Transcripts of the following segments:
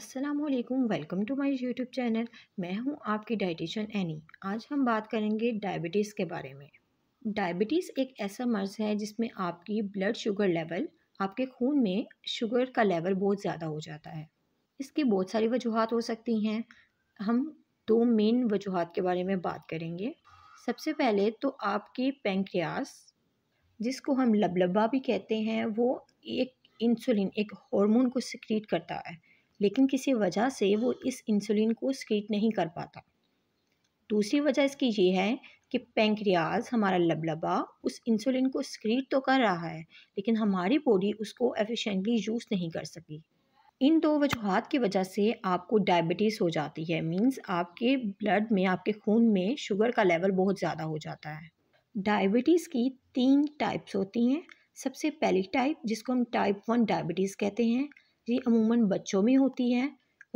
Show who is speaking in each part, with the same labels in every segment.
Speaker 1: Aslam welcome to my YouTube channel मैं हूं आपकी डाइटिशन एनी आज हम बात करेंगे डायबिटीज़ के बारे में डायबिटीज़ एक ऐसा मर्ज़ है जिसमें आपकी ब्लड शुगर लेवल आपके खून में शुगर का लेवल बहुत ज़्यादा हो जाता है इसकी बहुत सारी वजूहत हो सकती हैं हम दो मेन वजूहत के बारे में बात करेंगे सबसे पहले तो आपके पेंक्रियास जिसको हम लबलबा भी कहते हैं वो एक इंसुलिन एक हार्मोन को सिक्रीट करता है लेकिन किसी वजह से वो इस इंसुलिन को स्क्रीट नहीं कर पाता दूसरी वजह इसकी ये है कि पेंक्रियाज हमारा लबलबा उस इंसुलिन को स्क्रीट तो कर रहा है लेकिन हमारी बॉडी उसको एफिशेंटली यूज़ नहीं कर सकी इन दो वजूहत की वजह से आपको डायबिटीज़ हो जाती है मींस आपके ब्लड में आपके खून में शुगर का लेवल बहुत ज़्यादा हो जाता है डायबिटीज़ की तीन टाइप्स होती हैं सबसे पहली टाइप जिसको हम टाइप वन डायबिटीज़ कहते हैं ये अमूमन बच्चों में होती है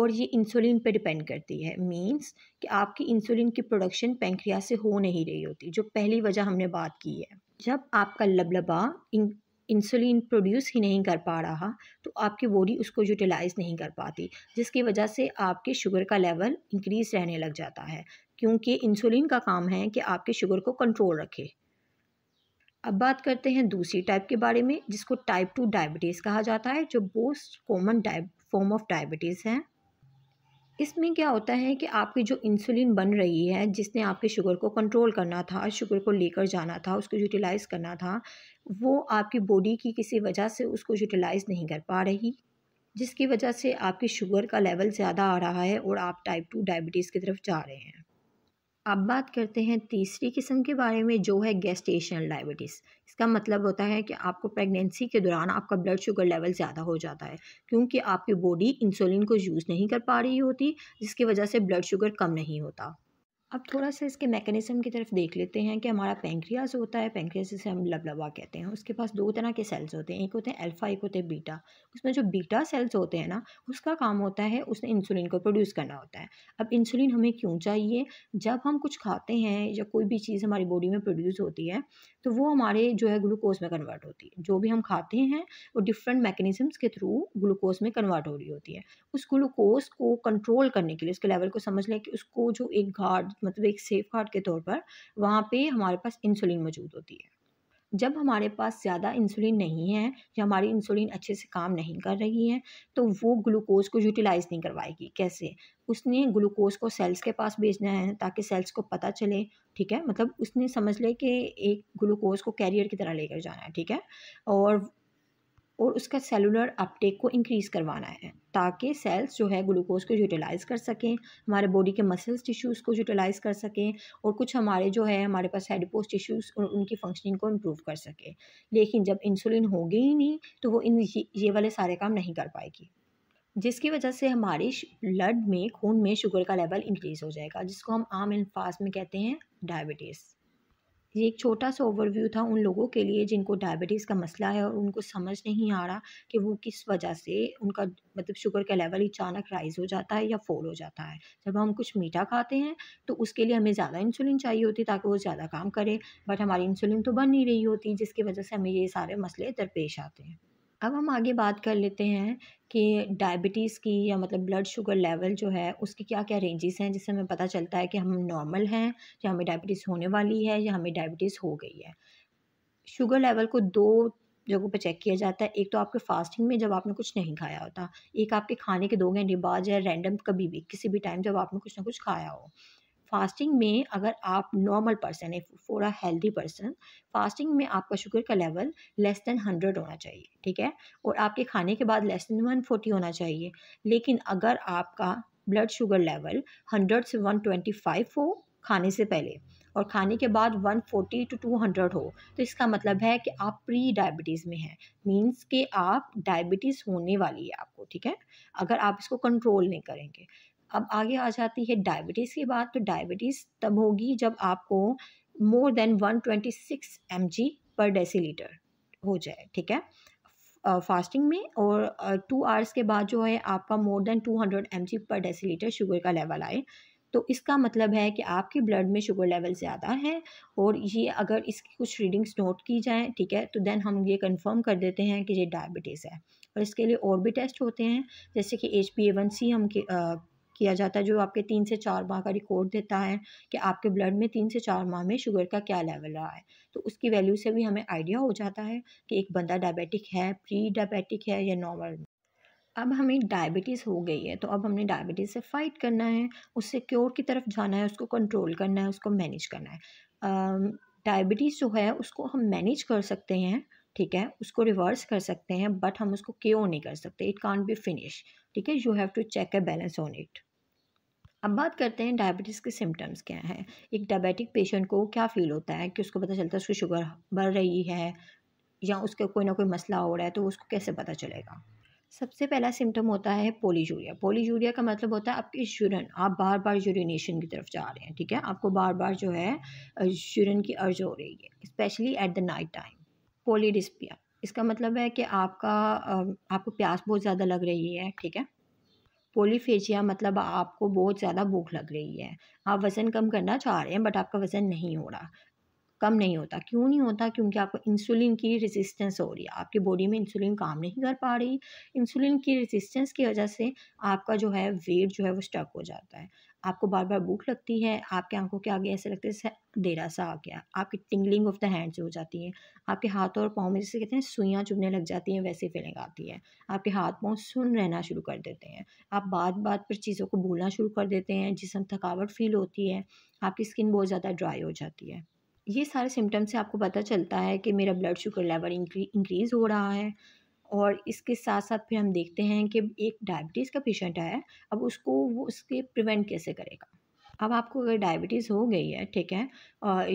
Speaker 1: और ये इंसुलिन पे डिपेंड करती है मींस कि आपकी इंसुलिन की प्रोडक्शन पेंक्रिया से हो नहीं रही होती जो पहली वजह हमने बात की है जब आपका लबलबा इंसुलिन प्रोड्यूस ही नहीं कर पा रहा तो आपकी बॉडी उसको यूटिलाइज़ नहीं कर पाती जिसकी वजह से आपके शुगर का लेवल इंक्रीज़ रहने लग जाता है क्योंकि इंसुलिन का काम है कि आपके शुगर को कंट्रोल रखे अब बात करते हैं दूसरी टाइप के बारे में जिसको टाइप टू डायबिटीज़ कहा जाता है जो most common form of diabetes है इसमें क्या होता है कि आपकी जो इंसुलिन बन रही है जिसने आपके शुगर को कंट्रोल करना था शुगर को लेकर जाना था उसको यूटिलाइज़ करना था वो आपकी बॉडी की किसी वजह से उसको यूटिलाइज़ नहीं कर पा रही जिसकी वजह से आपकी शुगर का लेवल ज़्यादा आ रहा है और आप टाइप टू डायबिटीज़ की तरफ जा रहे हैं अब बात करते हैं तीसरी किस्म के बारे में जो है गेस्टेशनल डायबिटीज़ इसका मतलब होता है कि आपको प्रेगनेंसी के दौरान आपका ब्लड शुगर लेवल ज़्यादा हो जाता है क्योंकि आपकी बॉडी इंसुलिन को यूज़ नहीं कर पा रही होती जिसकी वजह से ब्लड शुगर कम नहीं होता अब थोड़ा सा इसके मैकेनिज़्म की तरफ देख लेते हैं कि हमारा पेंक्रियाज होता है पेंक्रियाज जिसे हम लबलबा कहते हैं उसके पास दो तरह के सेल्स होते हैं एक होते हैं अल्फ़ा एक होते हैं बीटा उसमें जो बीटा सेल्स होते हैं ना उसका काम होता है उसने इंसुलिन को प्रोड्यूस करना होता है अब इंसुलिन हमें क्यों चाहिए जब हम कुछ खाते हैं या कोई भी चीज़ हमारी बॉडी में प्रोड्यूस होती है तो वो हमारे जो है ग्लूकोज में कन्वर्ट होती है जो भी हम खाते हैं वो डिफरेंट मैकेनिज़म्स के थ्रू ग्लूकोज में कन्वर्ट हो रही होती है उस ग्लूकोज को कंट्रोल करने के लिए उसके लेवल को समझ लें कि उसको जो एक गार्ड मतलब एक सेफ गार्ड के तौर पर वहाँ पे हमारे पास इंसुलिन मौजूद होती है जब हमारे पास ज़्यादा इंसुलिन नहीं है या हमारी इंसुलिन अच्छे से काम नहीं कर रही है तो वो ग्लूकोज को यूटिलाइज़ नहीं करवाएगी कैसे उसने ग्लूकोज को सेल्स के पास भेजना है ताकि सेल्स को पता चले ठीक है मतलब उसने समझ ले कि एक ग्लूकोज को कैरियर की तरह लेकर जाना है ठीक है और और उसका सेलुलर अपटेक को इंक्रीज़ करवाना है ताकि सेल्स जो है ग्लूकोज को यूटिलाइज़ कर सकें हमारे बॉडी के मसल्स टिश्यूज़ को यूटिलाइज़ कर सकें और कुछ हमारे जो है हमारे पास हेडपोस टिश्यूज़ और उनकी फंक्शनिंग को इम्प्रूव कर सकें लेकिन जब इंसुलिन होगी ही नहीं तो वो इन ये वाले सारे काम नहीं कर पाएगी जिसकी वजह से हमारे ब्लड में खून में शुगर का लेवल इंक्रीज़ हो जाएगा जिसको हम आम अल्फाज में कहते हैं डायबिटीज़ ये एक छोटा सा ओवरव्यू था उन लोगों के लिए जिनको डायबिटीज़ का मसला है और उनको समझ नहीं आ रहा कि वो किस वजह से उनका मतलब शुगर का लेवल अचानक राइज़ हो जाता है या फॉल हो जाता है जब हम कुछ मीठा खाते हैं तो उसके लिए हमें ज़्यादा इंसुलिन चाहिए होती ताकि वो ज़्यादा काम करे बट हमारी इंसुलिन तो बन नहीं रही होती जिसकी वजह से हमें ये सारे मसले दरपेश आते हैं अब हम आगे बात कर लेते हैं कि डायबिटीज़ की या मतलब ब्लड शुगर लेवल जो है उसकी क्या क्या रेंजेस हैं जिससे हमें पता चलता है कि हम नॉर्मल हैं या हमें डायबिटीज़ होने वाली है या हमें डायबिटीज़ हो गई है शुगर लेवल को दो जगहों पर चेक किया जाता है एक तो आपके फास्टिंग में जब आपने कुछ नहीं खाया होता एक आपके खाने के दो घंटे बाद या रैंडम कभी भी किसी भी टाइम जब आपने कुछ ना कुछ खाया हो फास्टिंग में अगर आप नॉर्मल पर्सन है for a healthy person fasting में आपका शुगर का लेवल लेस देन हंड्रेड होना चाहिए ठीक है और आपके खाने के बाद लेस देन वन फोर्टी होना चाहिए लेकिन अगर आपका ब्लड शुगर लेवल हंड्रेड से वन ट्वेंटी फाइव हो खाने से पहले और खाने के बाद 140 टू 200 हो तो इसका मतलब है कि आप प्री डायबिटीज़ में हैं मींस कि आप डायबिटीज़ होने वाली है आपको ठीक है अगर आप इसको कंट्रोल नहीं करेंगे अब आगे आ जाती है डायबिटीज़ की बात तो डायबिटीज़ तब होगी जब आपको more than one twenty six M G per deciliter हो जाए ठीक है फास्टिंग में और टू आवर्स के बाद जो है आपका more than two hundred M G per deciliter sugar का लेवल आए तो इसका मतलब है कि आपके ब्लड में शुगर लेवल ज़्यादा है और ये अगर इसकी कुछ रीडिंग्स नोट की जाए ठीक है तो देन हम ये कंफर्म कर देते हैं कि ये डायबिटीज़ है और इसके लिए और भी टेस्ट होते हैं जैसे कि H P A one C हम किया जाता है जो आपके तीन से चार माह का रिकॉर्ड देता है कि आपके ब्लड में तीन से चार माह में शुगर का क्या लेवल रहा है तो उसकी वैल्यू से भी हमें आइडिया हो जाता है कि एक बंदा डायबिटिक है प्री डायबिटिक है या नॉर्मल अब हमें डायबिटीज़ हो गई है तो अब हमने डायबिटीज़ से फ़ाइट करना है उससे क्योर की तरफ जाना है उसको कंट्रोल करना है उसको मैनेज करना है डायबिटीज़ जो है उसको हम मैनेज कर सकते हैं ठीक है उसको रिवर्स कर सकते हैं बट हम उसको क्योर नहीं कर सकते इट कॉन्ट बी फिनिश ठीक है you have to check a balance on it अब बात करते हैं डायबिटीज़ के सिम्टम्स क्या हैं एक डायबिटिक पेशेंट को क्या फ़ील होता है कि उसको पता चलता है उसकी शुगर बढ़ रही है या उसका कोई ना कोई मसला हो रहा है तो उसको कैसे पता चलेगा सबसे पहला सिम्टम होता है पोलीजूरिया पोलीजूरिया का मतलब होता है आपकी शुरन आप बार बार यूरिनेशन की तरफ जा रहे हैं ठीक है आपको बार बार जो है शुरन की अर्ज हो रही है specially at the night time polydipsia इसका मतलब है कि आपका आपको प्यास बहुत ज़्यादा लग रही है ठीक है पोलीफेजिया मतलब आपको बहुत ज़्यादा भूख लग रही है आप वज़न कम करना चाह रहे हैं बट आपका वज़न नहीं हो रहा कम नहीं होता क्यों नहीं होता क्योंकि आपको इंसुलिन की रेजिस्टेंस हो रही है आपकी बॉडी में इंसुलिन काम नहीं कर पा रही इंसुलिन की रेजिस्टेंस की वजह से आपका जो है वेट जो है वो स्टक हो जाता है आपको बार बार भूख लगती है आपके आंखों के आगे ऐसे लगता है जैसे देरा सा आ गया आपकी टिंगलिंग ऑफ द हैंड्स हो जाती है आपके हाथ और पाँव में जैसे कहते हैं सुइयाँ चुभने लग जाती हैं वैसे फीलिंग आती है आपके हाथ पाँव सुन रहना शुरू कर देते हैं आप बात बात पर चीज़ों को भूलना शुरू कर देते हैं जिसमें थकावट फील होती है आपकी स्किन बहुत ज़्यादा ड्राई हो जाती है ये सारे सिम्टम्स से आपको पता चलता है कि मेरा ब्लड शुगर लेवल इंक्रीज़ हो रहा है और इसके साथ साथ फिर हम देखते हैं कि एक डायबिटीज़ का पेशेंट आया अब उसको वो उसके प्रिवेंट कैसे करेगा अब आपको अगर डायबिटीज़ हो गई है ठीक है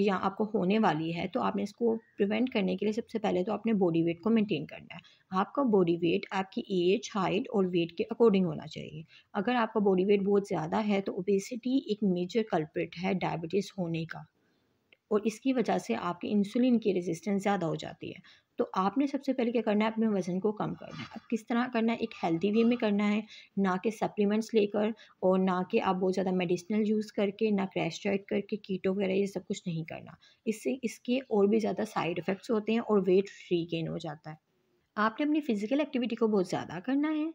Speaker 1: या आपको होने वाली है तो आपने इसको प्रिवेंट करने के लिए सबसे पहले तो आपने बॉडी वेट को मेंटेन करना है आपका बॉडी वेट आपकी एज हाइट और वेट के अकॉर्डिंग होना चाहिए अगर आपका बॉडी वेट बहुत ज़्यादा है तो ओबेसिटी एक मेजर कल्प्रिट है डायबिटीज़ होने का और इसकी वजह से आपकी इंसुलिन की रेजिस्टेंस ज़्यादा हो जाती है तो आपने सबसे पहले क्या करना है अपने वज़न को कम करना है अब किस तरह करना है एक हेल्दी वे में करना है ना कि सप्लीमेंट्स लेकर और ना कि आप बहुत ज़्यादा मेडिसिनल यूज़ करके ना क्रैश डाइट करके कीटो वगैरह ये सब कुछ नहीं करना इससे इसके और भी ज़्यादा साइड इफ़ेक्ट्स होते हैं और वेट रीगेन हो जाता है आपने अपनी फ़िज़िकल एक्टिविटी को बहुत ज़्यादा करना है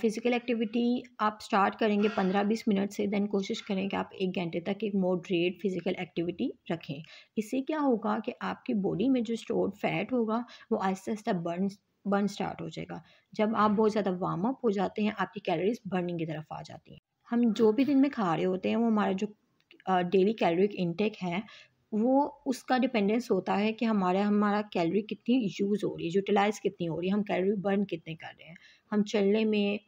Speaker 1: फ़िज़िकल एक्टिविटी आप स्टार्ट करेंगे पंद्रह बीस मिनट से देन कोशिश करें कि आप एक घंटे तक एक मॉडरेट फिज़िकल एक्टिविटी रखें इससे क्या होगा कि आपकी बॉडी में जो स्टोर्ड फैट होगा वो आहिस्ता आहिस्ता बर्न बर्न स्टार्ट हो जाएगा जब आप बहुत ज़्यादा वार्म अप हो जाते हैं आपकी कैलोरीज बर्निंग की तरफ आ जाती हैं हम जो भी दिन में खा रहे होते हैं वो हमारा जो डेली कैलोरिक इनटेक है वो उसका डिपेंडेंस होता है कि हमारा हमारा कैलोरी कितनी यूज़ हो रही है यूटिलाइज कितनी हो रही है हम कैलोरी बर्न कितने कर रहे हैं हम चलने में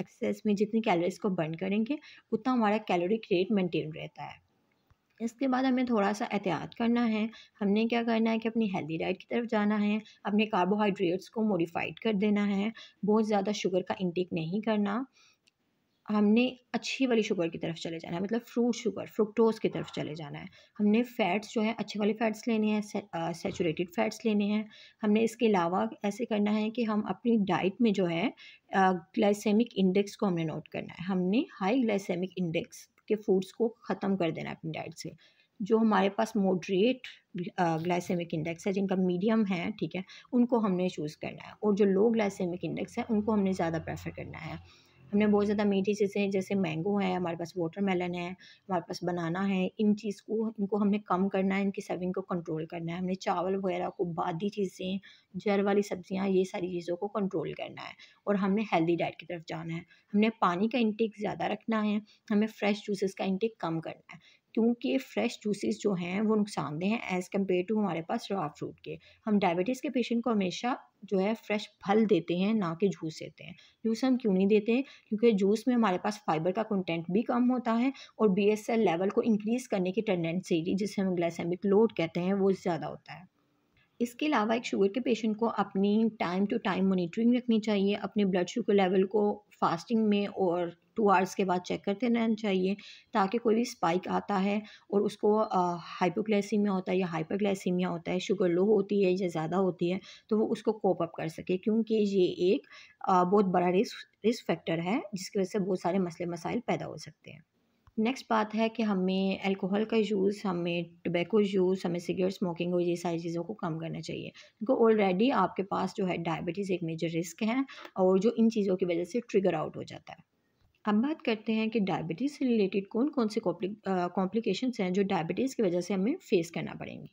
Speaker 1: एक्सरसाइज में जितनी कैलोरीज को बर्न करेंगे उतना हमारा कैलोरी रेट मेंटेन रहता है इसके बाद हमें थोड़ा सा एहतियात करना है हमने क्या करना है कि अपनी हेल्दी डाइट की तरफ जाना है अपने कार्बोहाइड्रेट्स को मॉडिफाइड कर देना है बहुत ज़्यादा शुगर का इंटेक नहीं करना हमने अच्छी वाली शुगर की तरफ चले जाना है मतलब फ्रूट शुगर फ्रुक्टोज की तरफ चले जाना है हमने फ़ैट्स जो है अच्छे वाले फ़ैट्स लेने हैं सेचूरेटेड फ़ैट्स लेने हैं हमने इसके अलावा ऐसे करना है कि हम अपनी डाइट में जो है ग्लाइसेमिक इंडेक्स को हमने नोट करना है हमने हाई ग्लाइसेमिक इंडेक्स के फूड्स को ख़त्म कर देना है अपनी डाइट से जो हमारे पास मॉडरेट ग्लाइसेमिक इंडेक्स है जिनका मीडियम है ठीक है उनको हमने चूज़ करना है और जो लो ग्लाइसेमिक इंडेक्स है उनको हमने ज़्यादा प्रेफर करना है हमें बहुत ज़्यादा मीठी चीज़ें जैसे मैंगो है हमारे पास वाटरमेलन है हमारे पास बनाना है इन चीज़ को इनको हमने कम करना है इनकी सर्विंग को कंट्रोल करना है हमने चावल वगैरह को बादी चीज़ें जर वाली सब्जियाँ ये सारी चीज़ों को कंट्रोल करना है और हमने हेल्दी डाइट की तरफ जाना है हमने पानी का इंटेक ज़्यादा रखना है हमें फ्रेश जूसेस का इंटेक कम करना है क्योंकि फ्रेश जूसेस जो हैं वो नुकसानदेह हैं एज़ कम्पेयर टू हमारे पास रॉ फ्रूट के हम डायबिटीज़ के पेशेंट को हमेशा जो है फ्रेश फल देते हैं ना कि जूस देते हैं जूस हम क्यों नहीं देते हैं क्योंकि जूस में हमारे पास फाइबर का कंटेंट भी कम होता है और बी लेवल को इंक्रीज़ करने की टेंडेंसी जिसे हम ग्लाइसेमिक लोड कहते हैं वो ज़्यादा होता है इसके अलावा एक शुगर के पेशेंट को अपनी टाइम टू टाइम मोनिटरिंग रखनी चाहिए अपने ब्लड शुगर लेवल को फास्टिंग में और टू आवर्स के बाद चेक करते रहना चाहिए ताकि कोई भी स्पाइक आता है और उसको हाइपोग्लाइसीमिया होता है या हाइपरग्लाइसीमिया होता है शुगर लो होती है या ज़्यादा होती है तो वो उसको कोप अप कर सके क्योंकि ये एक आ, बहुत बड़ा रिस्क रिस्क फैक्टर है जिसकी वजह से बहुत सारे मसले मसाइल पैदा हो सकते हैं नेक्स्ट बात है कि हमें अल्कोहल का यूज़ हमें टबैको यूज़ हमें सिगरेट स्मोकिंग और ये सारी चीज़ों को कम करना चाहिए क्योंकि ऑलरेडी आपके पास जो है डायबिटीज़ एक मेजर रिस्क है और जो इन चीज़ों की वजह से ट्रिगर आउट हो जाता है अब बात करते हैं कि डायबिटीज़ से रिलेटेड कौन कौन से कॉम्प्लिकेशन हैं जो डायबिटीज़ की वजह से हमें फ़ेस करना पड़ेंगी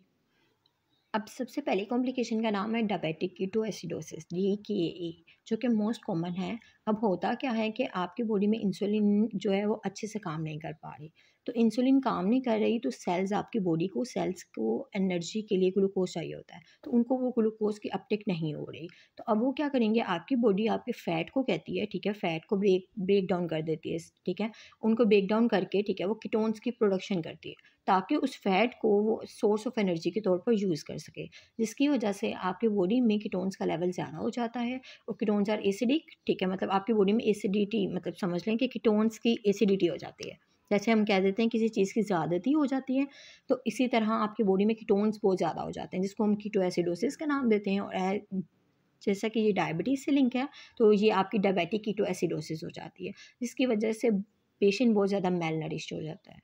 Speaker 1: अब सबसे पहले कॉम्प्लिकेशन का नाम है डायबिटिक एसिडोसिस डी के ए जो कि मोस्ट कॉमन है अब होता क्या है कि आपकी बॉडी में इंसुलिन जो है वो अच्छे से काम नहीं कर पा रही तो इंसुलिन काम नहीं कर रही तो सेल्स आपकी बॉडी को सेल्स को एनर्जी के लिए ग्लूकोज चाहिए होता है तो उनको वो ग्लूकोज की अपटेक नहीं हो रही तो अब वो क्या करेंगे आपकी बॉडी आपके फैट को कहती है ठीक है फैट को ब्रेक ब्रेक डाउन कर देती है ठीक है उनको ब्रेक डाउन करके ठीक है वो कीटोन्स की प्रोडक्शन करती है ताकि उस फैट को वो सोर्स ऑफ एनर्जी के तौर पर यूज़ कर सके जिसकी वजह से आपके बॉडी में कीटोन्स का लेवल ज़्यादा हो जाता है और कीटोन्स आर एसिडिक ठीक है मतलब आपकी बॉडी में एसिडिटी मतलब समझ लें कि किटोन्स की एसिडिटी हो जाती है जैसे हम कह देते हैं किसी चीज़ की ज़्यादती हो जाती है तो इसी तरह आपकी बॉडी में कीटोन्स बहुत ज़्यादा हो जाते हैं जिसको हम कीटो एसिडोसिस का नाम देते हैं और जैसा कि ये डायबिटीज़ से लिंक है तो ये आपकी डायबिटिक एसिडोसिस हो जाती है जिसकी वजह से पेशेंट बहुत ज़्यादा मेल नरिश्ड हो जाता है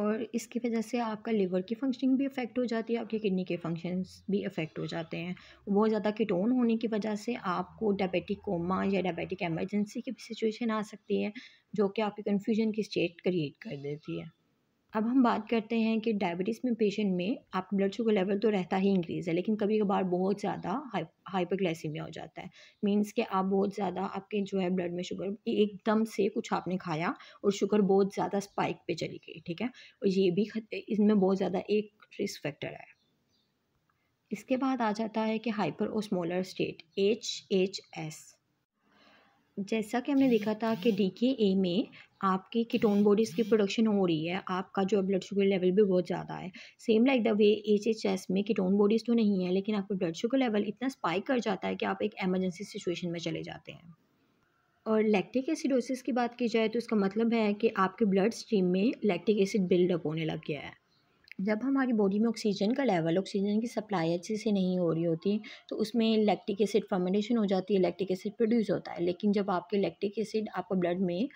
Speaker 1: और इसकी वजह से आपका लिवर की फंक्शनिंग भी अफेक्ट हो जाती है आपकी किडनी के फंक्शंस भी अफेक्ट हो जाते हैं बहुत ज़्यादा कीटोन होने की वजह से आपको डायबिटिक कोमा या डायबिटिक एमरजेंसी की भी सिचुएशन आ सकती है जो कि आपकी कन्फ्यूजन की स्टेट क्रिएट कर देती है अब हम बात करते हैं कि डायबिटीज़ में पेशेंट में आप ब्लड शुगर लेवल तो रहता ही इंक्रीज़ है लेकिन कभी कभार बहुत ज़्यादा हाइपरग्लाइसीमिया हो जाता है मींस कि आप बहुत ज़्यादा आपके जो है ब्लड में शुगर एकदम से कुछ आपने खाया और शुगर बहुत ज़्यादा स्पाइक पे चली गई ठीक है और ये भी इसमें बहुत ज़्यादा एक रिस्क फैक्टर है इसके बाद आ जाता है कि hyperosmolar state H H S जैसा कि हमने देखा था कि डी के ए में आपकी कीटोन बॉडीज़ की प्रोडक्शन हो रही है आपका जो ब्लड शुगर लेवल भी बहुत ज़्यादा है same like the way H H S में कीटोन बॉडीज़ तो नहीं है लेकिन आपका ब्लड शुगर लेवल इतना स्पाइक कर जाता है कि आप एक एमरजेंसी सिचुएशन में चले जाते हैं और लैक्टिक एसिडोसिस की बात की जाए तो इसका मतलब है कि आपके ब्लड स्ट्रीम में लैक्टिक एसिड बिल्डअप होने लग गया है जब हमारी बॉडी में ऑक्सीजन का लेवल ऑक्सीजन की सप्लाई अच्छे से नहीं हो रही होती तो उसमें लैक्टिक एसिड फर्मेंटेशन हो जाती है लैक्टिक एसिड प्रोड्यूस होता है लेकिन जब आपके लैक्टिक एसिड आपको ब्लड में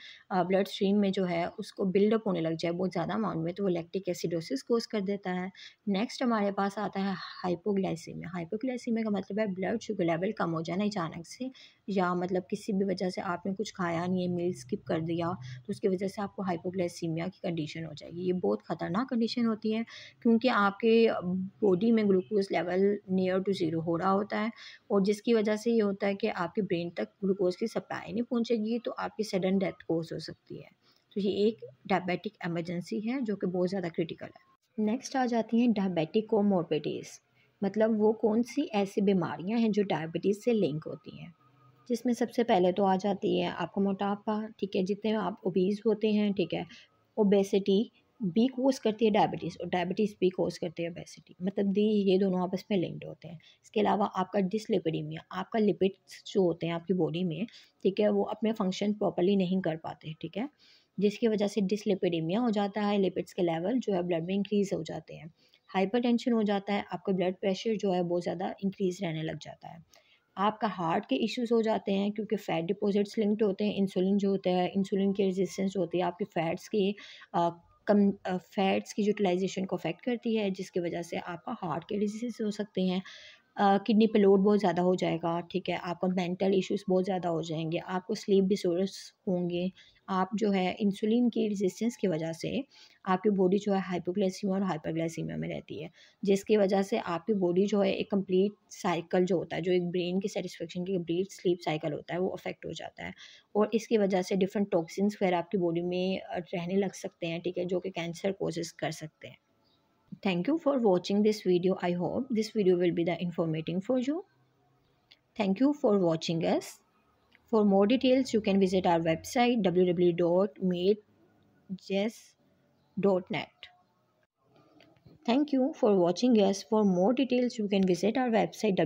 Speaker 1: ब्लड स्ट्रीम में जो है उसको बिल्डअप होने लग जाए बहुत ज़्यादा अमाउंट में तो वो लैक्टिक एसिडोसिस कोस कर देता है नेक्स्ट हमारे पास आता है हाइपोग्लाइसीमिया हाइपोग्लाइसीमिया का मतलब है ब्लड शुगर लेवल कम हो जाना अचानक से या मतलब किसी भी वजह से आपने कुछ खाया नहीं है मील स्किप कर दिया तो उसकी वजह से आपको हाइपोग्लाइसीमिया की कंडीशन हो जाएगी ये बहुत ख़तरनाक कंडीशन होती है क्योंकि आपके बॉडी में glucose level near to zero हो रहा होता है और जिसकी वजह से ये होता है कि आपके ब्रेन तक ग्लूकोज की सप्लाई नहीं पहुँचेगी तो आपकी सडन डेथ कोर्स हो सकती है तो ये एक डायबिटिक एमरजेंसी है जो कि बहुत ज़्यादा क्रिटिकल है नेक्स्ट आ जाती हैं डायबिटिक कोमोर्बिडीज़ मतलब वो कौन सी ऐसी बीमारियां हैं जो डायबिटीज़ से लिंक होती हैं जिसमें सबसे पहले तो आ जाती है आपका मोटापा ठीक है जितने आप ओबीज़ होते हैं ठीक है ओबेसिटी बी कोस करती है डायबिटीज़ और डायबिटीज़ बी कोस करती है ओबेसिटी मतलब दी ये दोनों आपस में लिंक्ड होते हैं इसके अलावा आपका डिसलिपिडीमिया आपका लिपिड्स जो होते हैं आपकी बॉडी में ठीक है वो अपने फंक्शन प्रॉपरली नहीं कर पाते ठीक है जिसकी वजह से डिसलिपिडीमिया हो जाता है लिपिड्स के लेवल जो है ब्लड में इंक्रीज हो जाते हैं हाइपर हो जाता है आपका ब्लड प्रेशर जो है बहुत ज़्यादा इंक्रीज रहने लग जाता है आपका हार्ट के इश्यूज हो जाते हैं क्योंकि फ़ैट डिपॉजिट्स लिंक्ड होते हैं इंसुलिन जो होता है इंसुलिन की रेजिस्टेंस जो होती है आपके फ़ैट्स के कम फैट्स की यूटिलाइजेशन को अफेक्ट करती है जिसकी वजह से आपका हार्ट के डिजीज़ हो सकते हैं किडनी पे लोड बहुत ज़्यादा हो जाएगा ठीक है आपका मेंटल इश्यूज बहुत ज़्यादा हो जाएंगे आपको स्लीप डिसऑर्डर्स होंगे आप जो है इंसुलिन की रेजिस्टेंस की वजह से आपकी बॉडी जो है हाइपोग्लाइसीमिया और हाइपरग्लाइसीमिया में रहती है जिसकी वजह से आपकी बॉडी जो है एक कंप्लीट साइकिल जो होता है जो एक ब्रेन की सेटिस्फेक्शन की कंप्लीट स्लीप साइकिल होता है वो अफेक्ट हो जाता है और इसकी वजह से डिफरेंट टॉक्सिन्स वगैरह आपकी बॉडी में रहने लग सकते हैं ठीक है जो कि कैंसर कोजेस कर सकते हैं Thank you for watching this video. I hope this video will be the informative for you. Thank you for watching us. For more details, you can visit our website www.madejes.net. Thank you for watching us. For more details, you can visit our website